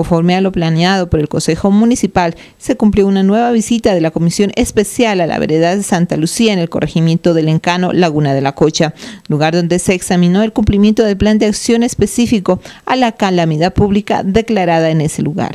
Conforme a lo planeado por el Consejo Municipal, se cumplió una nueva visita de la Comisión Especial a la veredad de Santa Lucía en el corregimiento del Encano, Laguna de la Cocha, lugar donde se examinó el cumplimiento del plan de acción específico a la calamidad pública declarada en ese lugar.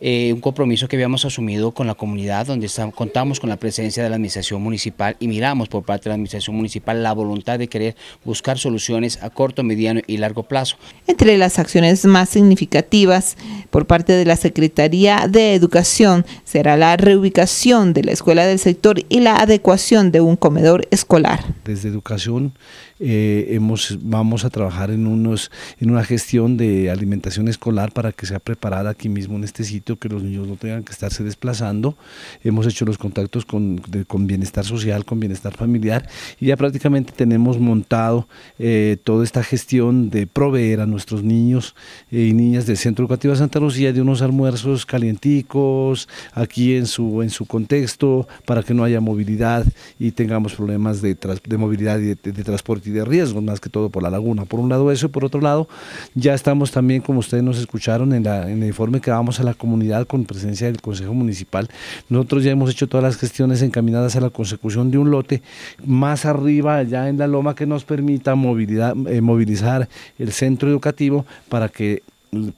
Eh, un compromiso que habíamos asumido con la comunidad, donde contamos con la presencia de la administración municipal y miramos por parte de la administración municipal la voluntad de querer buscar soluciones a corto, mediano y largo plazo. Entre las acciones más significativas por parte de la Secretaría de Educación será la reubicación de la escuela del sector y la adecuación de un comedor escolar. Desde educación eh, hemos, vamos a trabajar en, unos, en una gestión de alimentación escolar para que sea preparada aquí mismo en este sitio, que los niños no tengan que estarse desplazando. Hemos hecho los contactos con, bienestar social, con bienestar familiar y ya prácticamente tenemos montado eh, toda esta gestión de proveer a nuestros niños eh, y niñas del Centro Educativo de Santa y de unos almuerzos calienticos aquí en su, en su contexto para que no haya movilidad y tengamos problemas de, movilidad y de, transporte y de riesgo, más que todo por la laguna. Por un lado eso, y por otro lado ya estamos también, como ustedes nos escucharon en, el informe que vamos a la comunidad con presencia del Consejo Municipal, nosotros ya hemos hecho todas las gestiones encaminadas a la consecución de un lote más arriba, allá en la loma, que nos permita movilidad, eh, movilizar el centro educativo para que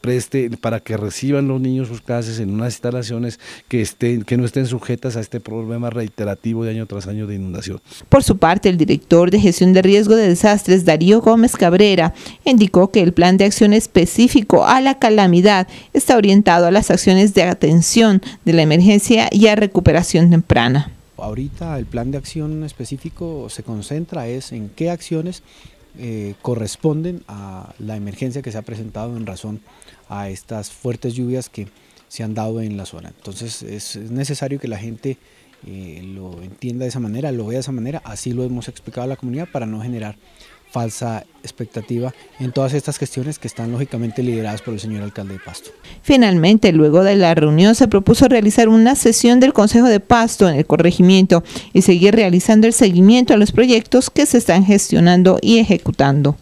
preste para que reciban los niños sus clases en unas instalaciones que estén que no estén sujetas a este problema reiterativo de año tras año de inundación. Por su parte, el director de gestión de riesgo de desastres Darío Gómez Cabrera indicó que el plan de acción específico a la calamidad está orientado a las acciones de atención de la emergencia y a recuperación temprana. Ahorita el plan de acción específico se concentra es en qué acciones eh, corresponden a la emergencia que se ha presentado en razón a estas fuertes lluvias que se han dado en la zona. Entonces es necesario que la gente eh, lo entienda de esa manera, lo vea de esa manera, así lo hemos explicado a la comunidad para no generar falsa expectativa en todas estas gestiones que están lógicamente lideradas por el señor alcalde de Pasto. Finalmente, luego de la reunión se propuso realizar una sesión del Consejo de Pasto en el corregimiento y seguir realizando el seguimiento a los proyectos que se están gestionando y ejecutando.